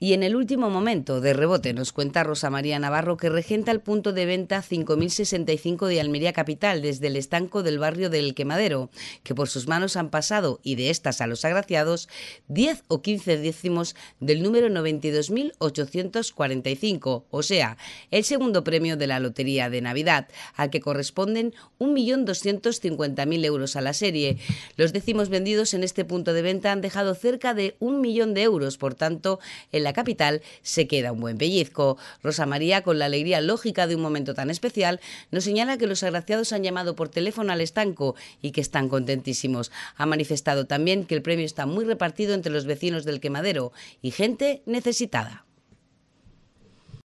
Y en el último momento, de rebote, nos cuenta Rosa María Navarro que regenta el punto de venta 5065 de Almería Capital desde el estanco del barrio del Quemadero, que por sus manos han pasado, y de estas a los agraciados, 10 o 15 décimos del número 92.845, o sea, el segundo premio de la Lotería de Navidad, al que corresponden 1.250.000 euros a la serie. Los décimos vendidos en este punto de venta han dejado cerca de un millón de euros, por tanto, el capital se queda un buen pellizco. Rosa María, con la alegría lógica de un momento tan especial, nos señala que los agraciados han llamado por teléfono al estanco y que están contentísimos. Ha manifestado también que el premio está muy repartido entre los vecinos del quemadero y gente necesitada.